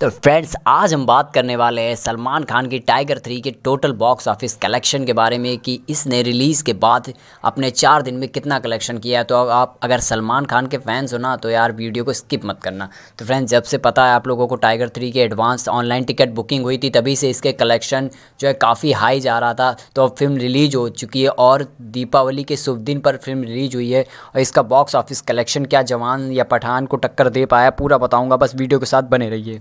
तो फ्रेंड्स आज हम बात करने वाले हैं सलमान खान की टाइगर थ्री के टोटल बॉक्स ऑफिस कलेक्शन के बारे में कि इसने रिलीज़ के बाद अपने चार दिन में कितना कलेक्शन किया है तो आप अगर सलमान खान के फैंस हो ना तो यार वीडियो को स्किप मत करना तो फ्रेंड्स जब से पता है आप लोगों को टाइगर थ्री के एडवांस ऑनलाइन टिकट बुकिंग हुई थी तभी से इसके कलेक्शन जो है काफ़ी हाई जा रहा था तो अब फिल्म रिलीज़ हो चुकी है और दीपावली के शुभ दिन पर फिल्म रिलीज़ हुई है और इसका बॉक्स ऑफिस कलेक्शन क्या जवान या पठान को टक्कर दे पाया पूरा बताऊँगा बस वीडियो के साथ बने रहिए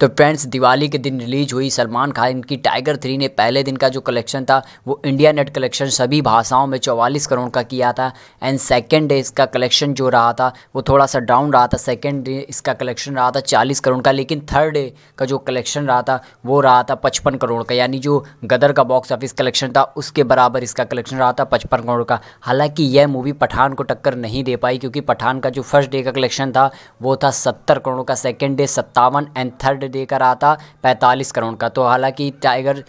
तो फ्रेंड्स दिवाली के दिन रिलीज हुई सलमान खान की टाइगर थ्री ने पहले दिन का जो कलेक्शन था वो इंडिया नेट कलेक्शन सभी भाषाओं में 44 करोड़ का किया था एंड सेकेंड डे इसका कलेक्शन जो रहा था वो थोड़ा सा डाउन रहा था सेकेंड डे इसका कलेक्शन रहा था चालीस करोड़ का लेकिन थर्ड डे का जो कलेक्शन रहा था वो रहा था पचपन करोड़ का यानी जो गदर का बॉक्स ऑफिस कलेक्शन था उसके बराबर इसका कलेक्शन रहा था पचपन करोड़ का हालाँकि यह मूवी पठान को टक्कर नहीं दे पाई क्योंकि पठान का जो फर्स्ट डे का कलेक्शन था वो था सत्तर करोड़ का सेकेंड डे सत्तावन एंड थर्ड डे का रहा था पैंतालीस करोड़ का तो हालांकि टाइगर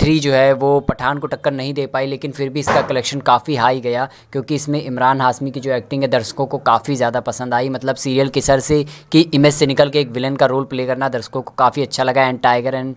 थ्री जो है वो पठान को टक्कर नहीं दे पाई लेकिन फिर भी इसका कलेक्शन काफ़ी हाई गया क्योंकि इसमें इमरान हाशमी की जो एक्टिंग है दर्शकों को काफ़ी ज़्यादा पसंद आई मतलब सीरियल किसर से की इमेज से निकल के एक विलन का रोल प्ले करना दर्शकों को काफ़ी अच्छा लगा एंड टाइगर एंड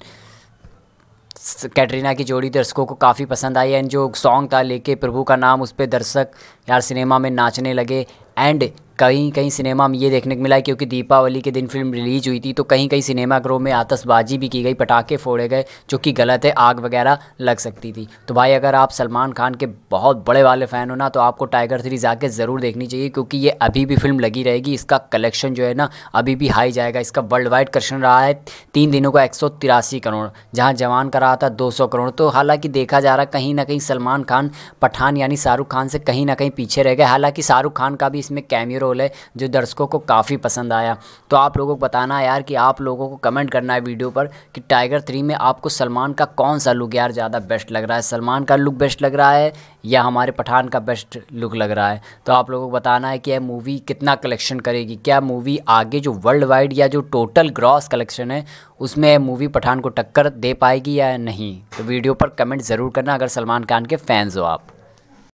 कैटरीना की जोड़ी दर्शकों को काफ़ी पसंद आई एंड जो सॉन्ग था लेके प्रभु का नाम उस पर दर्शक यार सिनेमा में नाचने लगे एंड कहीं कहीं सिनेमा में ये देखने को मिला है क्योंकि दीपावली के दिन फिल्म रिलीज़ हुई थी तो कहीं कहीं सिनेमाघरों में आतशबाजी भी की गई पटाखे फोड़े गए जो कि गलत है आग वगैरह लग सकती थी तो भाई अगर आप सलमान खान के बहुत बड़े वाले फ़ैन हो ना तो आपको टाइगर थ्री जाके ज़रूर देखनी चाहिए क्योंकि ये अभी भी फिल्म लगी रहेगी इसका कलेक्शन जो है ना अभी भी हाई जाएगा इसका वर्ल्ड वाइड कलेक्शन रहा है तीन दिनों का एक करोड़ जहाँ जवान का रहा था दो करोड़ तो हालाँकि देखा जा रहा कहीं ना कहीं सलमान खान पठान यानी शाहरुख खान से कहीं ना कहीं पीछे रह गए हालाँकि शाहरुख खान का भी इसमें कैमियो रोल है जो दर्शकों को काफ़ी पसंद आया तो आप लोगों को बताना यार कि आप लोगों को कमेंट करना है वीडियो पर कि टाइगर थ्री में आपको सलमान का कौन सा लुक यार ज़्यादा बेस्ट लग रहा है सलमान का लुक बेस्ट लग रहा है या हमारे पठान का बेस्ट लुक लग रहा है तो आप लोगों को बताना है कि यह मूवी कितना कलेक्शन करेगी क्या मूवी आगे जो वर्ल्ड वाइड या जो टोटल ग्रॉस कलेक्शन है उसमें मूवी पठान को टक्कर दे पाएगी या नहीं तो वीडियो पर कमेंट ज़रूर करना अगर सलमान खान के फैंस हो आप